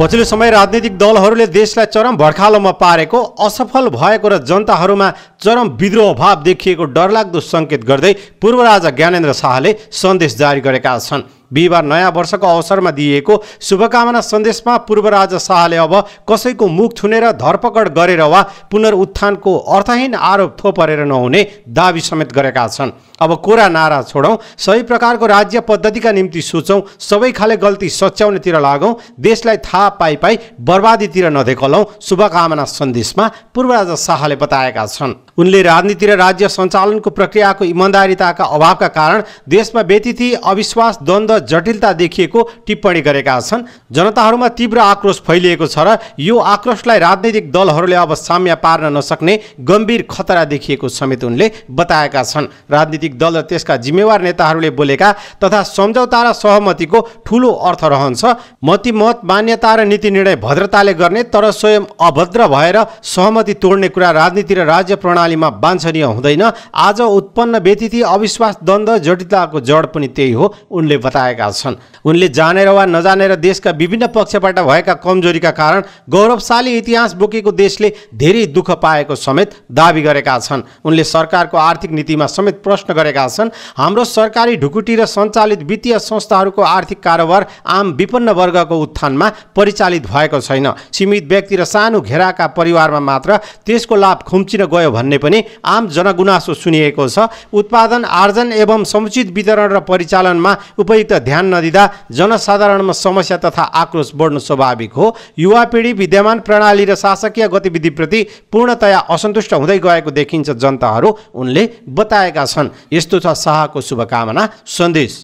पछिल्लो समय राजनीतिक दलहरूले देशलाई चरम भड्खालोमा पारेको असफल भएको र जनताहरूमा चरम विद्रोह भाव देखिएको डरलाग्दो सङ्केत गर्दै पूर्व राजा ज्ञानेन्द्र शाहले सन्देश जारी गरेका छन् बिहिबार नयाँ वर्षको अवसरमा दिइएको शुभकामना सन्देशमा पूर्व राजा शाहले अब कसैको मुख थुनेर धरपकड गरेर वा पुनरुत्थानको अर्थहीन आरोप थोपरेर नहुने दावी समेत गरेका छन् अब कोरा नारा छोडौँ सही प्रकारको राज्य पद्धतिका निम्ति सोचौँ सबै खाले गल्ती सच्याउनेतिर लागौँ देशलाई थाहा पाइ पाइ बर्बादीतिर नधेकलौँ शुभकामना सन्देशमा पूर्वराजा शाहले बताएका छन् उनले राजनीति र राज्य सञ्चालनको प्रक्रियाको इमान्दारिताका अभावका कारण देशमा व्यतिथि अविश्वास द्वन्द्व जटिलता देखिएको टिप्पणी गरेका छन् जनताहरूमा तीव्र आक्रोश फैलिएको छ र यो आक्रोशलाई राजनैतिक दलहरूले अब साम्य पार्न नसक्ने गम्भीर खतरा देखिएको समेत उनले बताएका छन् राजनीतिक दल र त्यसका जिम्मेवार नेताहरूले बोलेका तथा सम्झौता र सहमतिको ठुलो अर्थ रहन्छ मतिमत मान्यता र नीति निर्णय भद्रताले गर्ने तर स्वयं अभद्र भएर सहमति तोड्ने कुरा राजनीति र राज्य प्रणालीमा बान्छनीय हुँदैन आज उत्पन्न व्यतिथि अविश्वास द्वन्द जटिलताको जड पनि त्यही हो उनले बताए बताएका छन् उनले जानेर वा नजानेर देशका विभिन्न पक्षबाट भएका कमजोरीका कारण गौरवशाली इतिहास बोकेको देशले धेरै दुःख पाएको समेत दावी गरेका छन् उनले सरकारको आर्थिक नीतिमा समेत प्रश्न गरेका छन् हाम्रो सरकारी ढुकुटी र सञ्चालित वित्तीय संस्थाहरूको आर्थिक कारोबार आम विपन्न वर्गको उत्थानमा परिचालित भएको छैन सीमित व्यक्ति र सानो घेराका परिवारमा मात्र त्यसको लाभ खुम्चिन गयो भन्ने पनि आम जनगुनासो सुनिएको छ उत्पादन आर्जन एवं समुचित वितरण र परिचालनमा उपयुक्त ध्यान नदिँदा जनसाधारणमा समस्या तथा आक्रोश बढ्नु स्वाभाविक हो युवा पिँढी विद्यमान प्रणाली र शासकीय गतिविधिप्रति पूर्णतया असन्तुष्ट हुँदै गएको देखिन्छ जनताहरू उनले बताएका छन् यस्तो छ शाहको शुभकामना सन्देश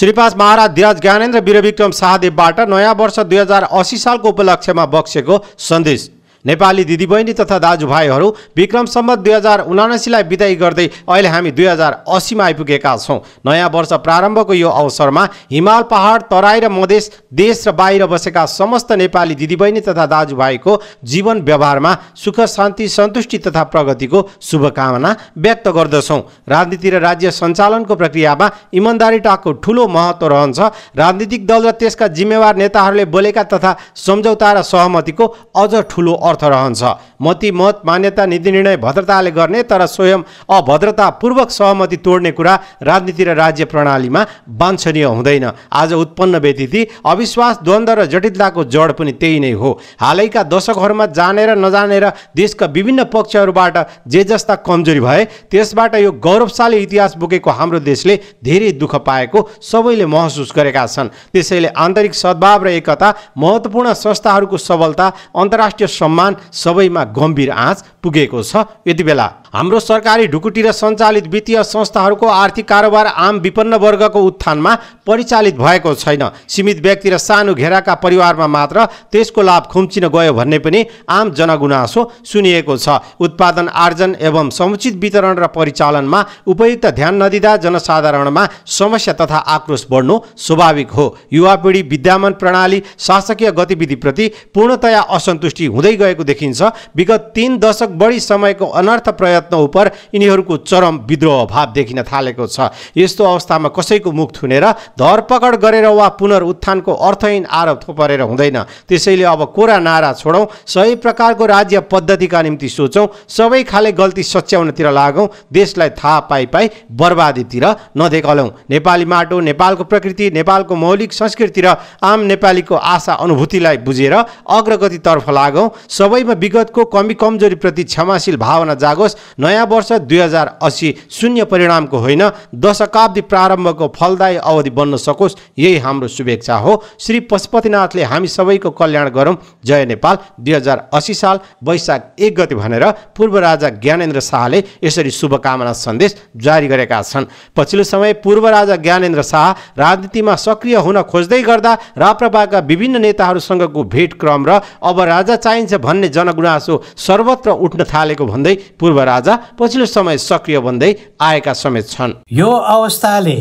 श्रीपास महाराज धिराज ज्ञानेन्द्र वीरविक्रम शाहदेवबाट नयाँ वर्ष दुई हजार असी सालको उपलक्ष्यमा बक्सेको सन्देश नेपाली दिदीबहिनी तथा दाजुभाइहरू विक्रम सम्बत दुई हजार उनासीलाई विदाई गर्दै अहिले हामी दुई हजार असीमा आइपुगेका छौँ नयाँ वर्ष प्रारम्भको यो अवसरमा हिमाल पहाड तराई र मधेस देश र बाहिर बसेका समस्त नेपाली दिदीबहिनी तथा दाजुभाइको जीवन व्यवहारमा सुख शान्ति सन्तुष्टि तथा प्रगतिको शुभकामना व्यक्त गर्दछौँ राजनीति र राज्य सञ्चालनको प्रक्रियामा इमान्दारिताको ठुलो महत्त्व रहन्छ राजनीतिक दल र त्यसका जिम्मेवार नेताहरूले बोलेका तथा सम्झौता र सहमतिको अझ ठुलो artarağınza मती मत मान्यता नीति निर्णय भद्रताले गर्ने तर स्वयं अभद्रतापूर्वक सहमति तोड्ने कुरा राजनीति र राज्य प्रणालीमा वाञ्छनीय हुँदैन आज उत्पन्न व्यतिथि अविश्वास द्वन्द्व र जटिलताको जड पनि त्यही नै हो हालैका दशकहरूमा जानेर नजानेर देशका विभिन्न पक्षहरूबाट जे जस्ता कमजोरी भए त्यसबाट यो गौरवशाली इतिहास बोकेको हाम्रो देशले धेरै दुःख पाएको सबैले महसुस गरेका छन् त्यसैले आन्तरिक सद्भाव र एकता महत्त्वपूर्ण संस्थाहरूको सबलता अन्तर्राष्ट्रिय सम्मान सबैमा गम्भीर आँच पुगेको छ यति बेला हाम्रो सरकारी ढुकुटी र सञ्चालित वित्तीय संस्थाहरूको आर्थिक कारोबार आम विपन्न वर्गको उत्थानमा परिचालित भएको छैन सीमित व्यक्ति र सानो घेराका परिवारमा मात्र त्यसको लाभ खुम्चिन गयो भन्ने पनि आम जनगुनासो सुनिएको छ उत्पादन आर्जन एवं समुचित वितरण र परिचालनमा उपयुक्त ध्यान नदिँदा जनसाधारणमा समस्या तथा आक्रोश बढ्नु स्वाभाविक हो युवा पिँढी विद्यामान प्रणाली शासकीय गतिविधिप्रति पूर्णतया असन्तुष्टि हुँदै गएको देखिन्छ विगत तिन दशक बढी समयको अनर्थ प्रयत्न रत्न उपर यिनीहरूको चरम विद्रोह भाव देखिन थालेको छ यस्तो अवस्थामा कसैको मुख थुनेर धरपकड गरेर वा पुनरुत्थानको अर्थहीन आरोप थोपरेर हुँदैन त्यसैले अब कोरा नारा छोडौँ सबै प्रकारको राज्य पद्धतिका निम्ति सोचौँ सबै खाले गल्ती सच्याउनतिर लागौँ देशलाई थाहा पाइ पाइ बर्बादीतिर नदेखलौँ नेपाली माटो नेपालको प्रकृति नेपालको मौलिक संस्कृति र आम नेपालीको आशा अनुभूतिलाई बुझेर अग्रगतितर्फ लागौँ सबैमा विगतको कमी कमजोरीप्रति क्षमाशील भावना जागोस् नयाँ वर्ष दुई हजार असी शून्य परिणामको होइन दशकाब्दी प्रारम्भको फलदायी अवधि बन्न सकोस् यही हाम्रो शुभेच्छा हो श्री पशुपतिनाथले हामी सबैको कल्याण गरौँ जय नेपाल दुई हजार असी साल वैशाख एक गति भनेर पूर्व राजा ज्ञानेन्द्र शाहले यसरी शुभकामना सन्देश जारी गरेका छन् पछिल्लो समय पूर्व राजा ज्ञानेन्द्र शाह राजनीतिमा सक्रिय हुन खोज्दै गर्दा राप्रपाका विभिन्न नेताहरूसँगको भेटक्रम र अब राजा चाहिन्छ भन्ने जनगुनासो सर्वत्र उठ्न थालेको भन्दै पूर्व राजा राजा पछिल्लो समय सक्रिय बन्दै आएका समेत छन् यो अवस्थाले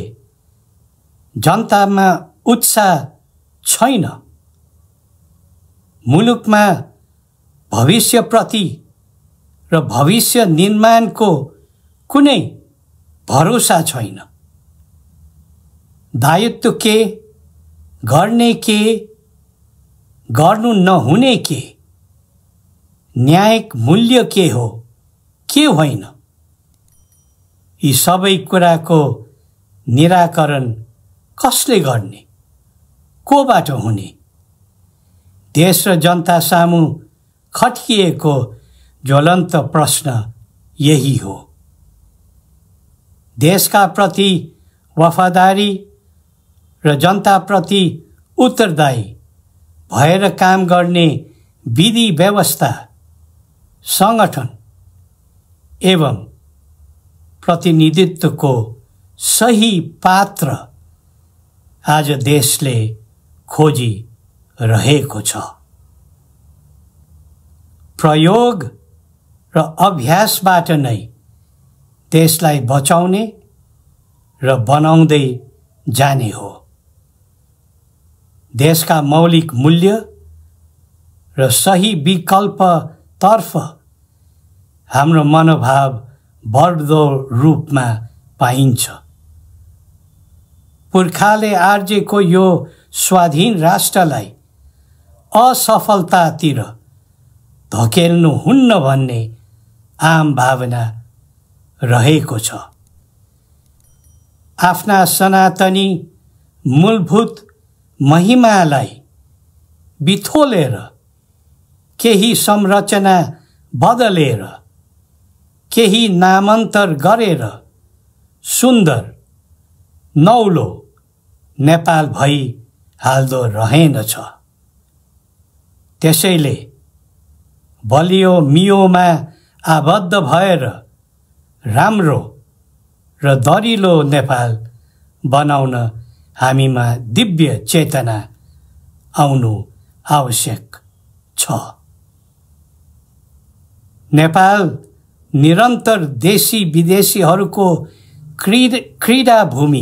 जनतामा उत्साह छैन मुलुकमा भविष्यप्रति र भविष्य निर्माणको कुनै भरोसा छैन दायित्व के गर्ने के गर्नु नहुने के न्यायिक मूल्य के हो के होइन यी सबै कुराको निराकरण कसले गर्ने कोबाट हुने देश र जनता सामु खटिएको ज्वलन्त प्रश्न यही हो देशका प्रति वफादारी र जनताप्रति उत्तरदायी भएर काम गर्ने विधि व्यवस्था सङ्गठन एवं प्रतिनिधित्वको सही पात्र आज देशले खोजी रहेको छ प्रयोग र अभ्यासबाट नै देशलाई बचाउने र बनाउँदै जाने हो देशका मौलिक मूल्य र सही विकल्पतर्फ हाम्रो मनोभाव बढ्दो रूपमा पाइन्छ पुर्खाले आर्जेको यो स्वाधीन राष्ट्रलाई असफलतातिर धकेल्नु हुन्न भन्ने आम भावना रहेको छ आफ्ना सनातनी मूलभूत महिमालाई बिथोलेर केही संरचना बदलेर केही नामान्तर गरेर सुन्दर नौलो नेपाल भई हाल्दो रहेनछ त्यसैले बलियो मियोमा आबद्ध भएर राम्रो र दरिलो नेपाल बनाउन हामीमा दिव्य चेतना आउनु आवश्यक छ नेपाल निरन्तर देशी विदेशीहरूको क्रिड क्रीडा भूमि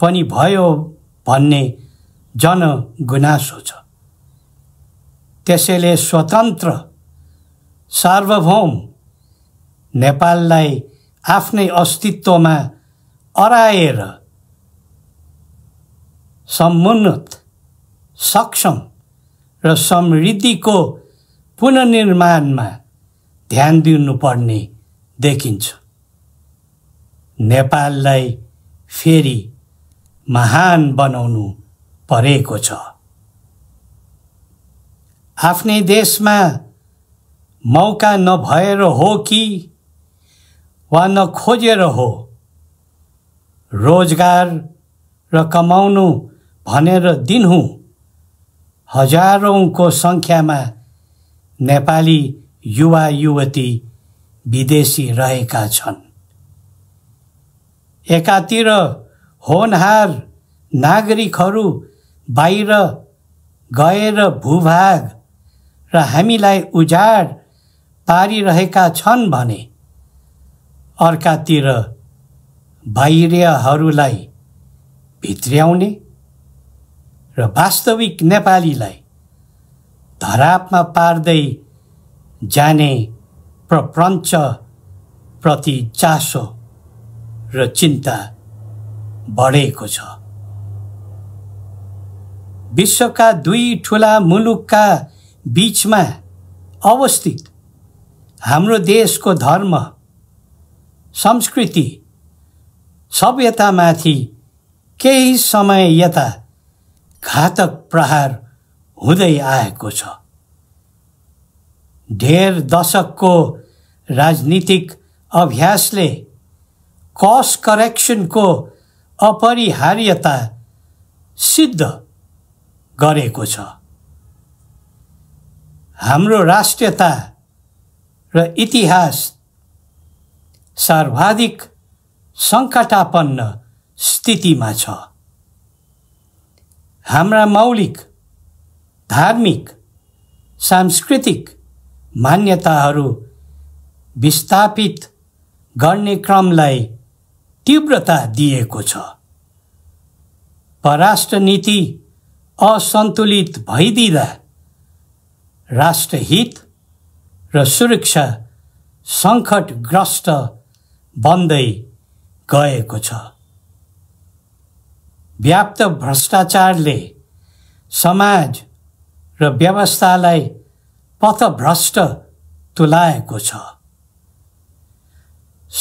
पनि भयो भन्ने जनगुनासो छ त्यसैले स्वतन्त्र सार्वभौम नेपाललाई आफ्नै अस्तित्वमा अराएर समुन्नत सक्षम र समृद्धिको पुननिर्माणमा ध्यान दिनुपर्ने देखिन्छ नेपाललाई फेरि महान बनाउनु परेको छ आफ्नै देशमा मौका नभएर हो कि वा नखोजेर हो रोजगार र कमाउनु भनेर दिनहुँ हजारौँको सङ्ख्यामा नेपाली युवा युवती विदेशी रहेका छन् एकातिर होनहार नागरिकहरू बाहिर गएर भूभाग र हामीलाई उजाड पारिरहेका छन् भने अर्कातिर बाहिरहरूलाई भित्र्याउने र वास्तविक नेपालीलाई धरापमा पार्दै जाने प्रति चासो र चिन्ता बढेको छ विश्वका दुई ठुला मुलुकका बिचमा अवस्थित हाम्रो देशको धर्म संस्कृति सभ्यतामाथि केही समय यता घातक प्रहार हुँदै आएको छ ढेर दशकको राजनीतिक अभ्यासले कस करेक्सनको अपरिहार्यता सिद्ध गरेको छ हाम्रो राष्ट्रियता र इतिहास सर्वाधिक सङ्कटापन्न स्थितिमा छ हाम्रा मौलिक धार्मिक सांस्कृतिक मान्यताहरू विस्थापित गर्ने क्रमलाई तीव्रता दिएको छ पराष्ट्र नीति असन्तुलित भइदिँदा राष्ट्रहित र सुरक्षा सङ्कटग्रस्त बन्दै गएको छ व्याप्त भ्रष्टाचारले समाज र व्यवस्थालाई पथभ्रष्ट तुलाएको छ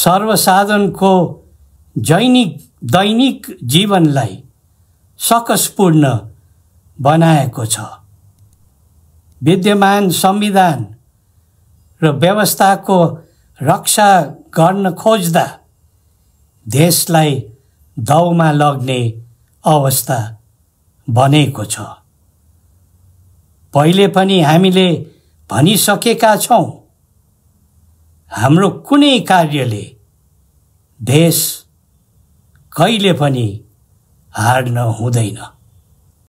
सर्वसाधारणको जैनिक दैनिक जीवनलाई सकसपूर्ण बनाएको छ विद्यमान संविधान र व्यवस्थाको रक्षा गर्न खोज्दा देशलाई दाउमा लग्ने अवस्था बनेको छ पहिले पनि हामीले भनिसकेका छौँ हाम्रो कुनै कार्यले देश कहिले पनि हार्न हुँदैन